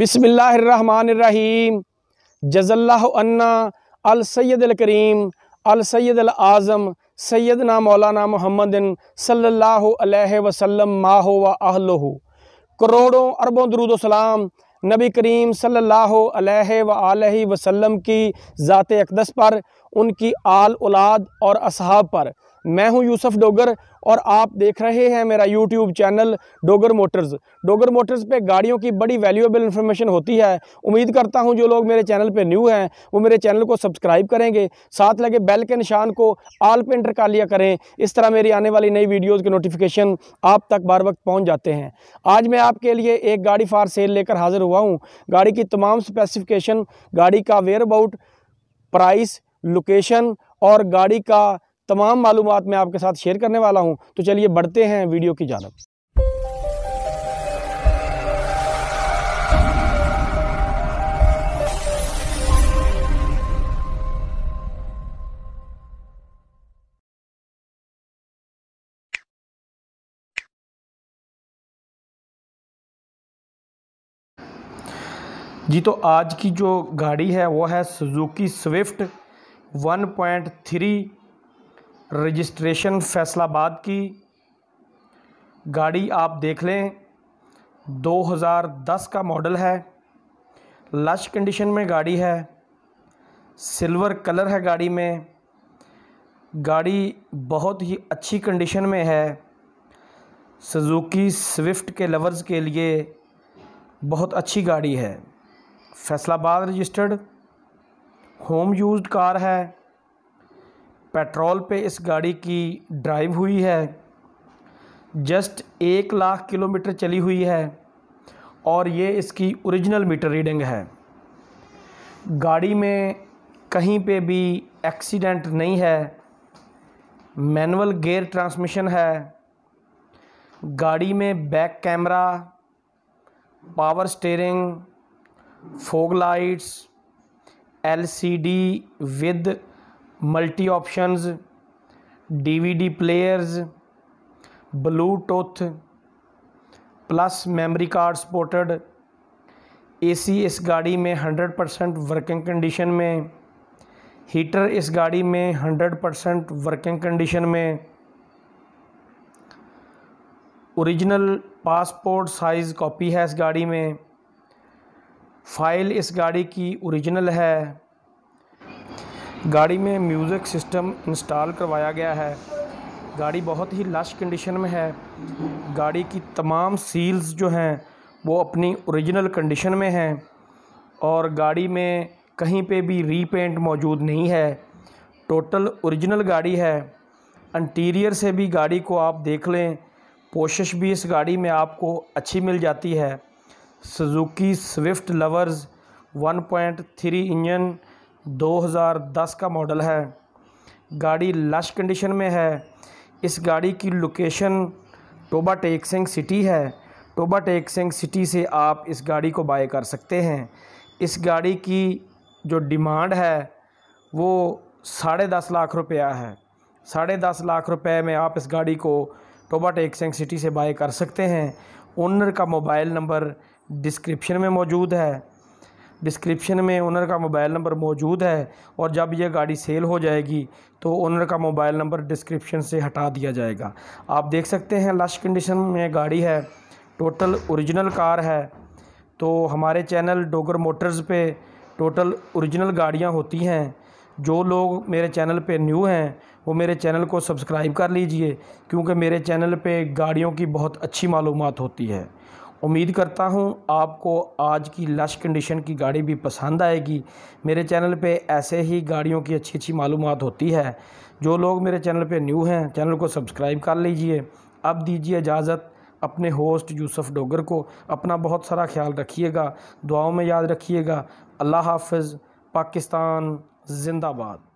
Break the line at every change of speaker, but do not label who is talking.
बिसमीम जज़ल्लान्ना अलसैदलकरीम आज़म सैदना मौलाना मुहमदिन सल्ला वसल्लम माहो व आहलहू करोड़ों अरबों दरुदोसलाम नबी करीम सल्लल्लाहु अलैहि वसल्लम की ज़ात अकदस पर उनकी आल औलाद और असहाब पर मैं हूं यूसुफ डोगर और आप देख रहे हैं मेरा YouTube channel Dogar Motors Dogar Motors पे गाड़ियों की बड़ी वैल्यूएबल इन्फॉर्मेशन होती है उम्मीद करता हूं जो लोग मेरे चैनल पे न्यू हैं वो मेरे चैनल को सब्सक्राइब करेंगे साथ लगे बेल के निशान को आल पे इंटर कर लिया करें इस तरह मेरी आने वाली नई वीडियोज़ के नोटिफिकेशन आप तक बार वक्त पहुँच जाते हैं आज मैं आपके लिए एक गाड़ी फार सेल लेकर हाज़िर हुआ हूँ गाड़ी की तमाम स्पेसिफिकेशन गाड़ी का वेयर अबाउट प्राइस लोकेशन और गाड़ी का तमाम मालूम मैं आपके साथ शेयर करने वाला हूँ तो चलिए बढ़ते हैं वीडियो की जानब जी तो आज की जो गाड़ी है वो है सुजुकी स्विफ्ट 1.3 रजिस्ट्रेशन फैसलाबाद की गाड़ी आप देख लें 2010 का मॉडल है लश कंडीशन में गाड़ी है सिल्वर कलर है गाड़ी में गाड़ी बहुत ही अच्छी कंडीशन में है सुजुकी स्विफ्ट के लवर्स के लिए बहुत अच्छी गाड़ी है Faisalabad registered home used car है पेट्रोल पे इस गाड़ी की ड्राइव हुई है जस्ट एक लाख किलोमीटर चली हुई है और ये इसकी ओरिजिनल मीटर रीडिंग है गाड़ी में कहीं पे भी एक्सीडेंट नहीं है मैनुअल गेयर ट्रांसमिशन है गाड़ी में back camera power steering fog lights LCD with multi options DVD players bluetooth plus memory card supported AC इस गाड़ी में 100 परसेंट वर्किंग कंडीशन में हीटर इस गाड़ी में 100 परसेंट वर्किंग कंडीशन में ओरिजिनल पासपोर्ट साइज़ कॉपी है इस गाड़ी में फ़ाइल इस गाड़ी की ओरिजिनल है गाड़ी में म्यूज़िक सिस्टम इंस्टॉल करवाया गया है गाड़ी बहुत ही लश कंडीशन में है गाड़ी की तमाम सील्स जो हैं वो अपनी ओरिजिनल कंडीशन में हैं और गाड़ी में कहीं पे भी रीपेंट मौजूद नहीं है टोटल ओरिजिनल गाड़ी है इंटीरियर से भी गाड़ी को आप देख लें पोशिश भी इस गाड़ी में आपको अच्छी मिल जाती है सुजुकी स्विफ्ट लवर्स 1.3 इंजन 2010 का मॉडल है गाड़ी लश कंडीशन में है इस गाड़ी की लोकेशन टोबा टेक सिंह सिटी है टोबा टेक सिंह सिटी से आप इस गाड़ी को बाय कर सकते हैं इस गाड़ी की जो डिमांड है वो साढ़े दस लाख रुपया है साढ़े दस लाख रुपए में आप इस गाड़ी को टोबा टेक सिंह सिटी से बाय कर सकते हैं ओनर का मोबाइल नंबर डिस्क्रिप्शन में मौजूद है डिस्क्रिप्शन में ओनर का मोबाइल नंबर मौजूद है और जब यह गाड़ी सेल हो जाएगी तो ओनर का मोबाइल नंबर डिस्क्रिप्शन से हटा दिया जाएगा आप देख सकते हैं लश कंडीशन में गाड़ी है टोटल ओरिजिनल कार है तो हमारे चैनल डोगर मोटर्स पे टोटल ओरिजिनल गाड़ियाँ होती हैं जो लोग मेरे चैनल पे न्यू हैं वो मेरे चैनल को सब्सक्राइब कर लीजिए क्योंकि मेरे चैनल पे गाड़ियों की बहुत अच्छी मालूम होती है उम्मीद करता हूँ आपको आज की लश कंडीशन की गाड़ी भी पसंद आएगी मेरे चैनल पे ऐसे ही गाड़ियों की अच्छी अच्छी मालूम होती है जो लोग मेरे चैनल पे न्यू हैं चैनल को सब्सक्राइब कर लीजिए अब दीजिए इजाज़त अपने होस्ट यूसुफ डोगर को अपना बहुत सारा ख्याल रखिएगा दुआओं में याद रखिएगा अल्लाह हाफ पाकिस्तान ज़िंदाबाद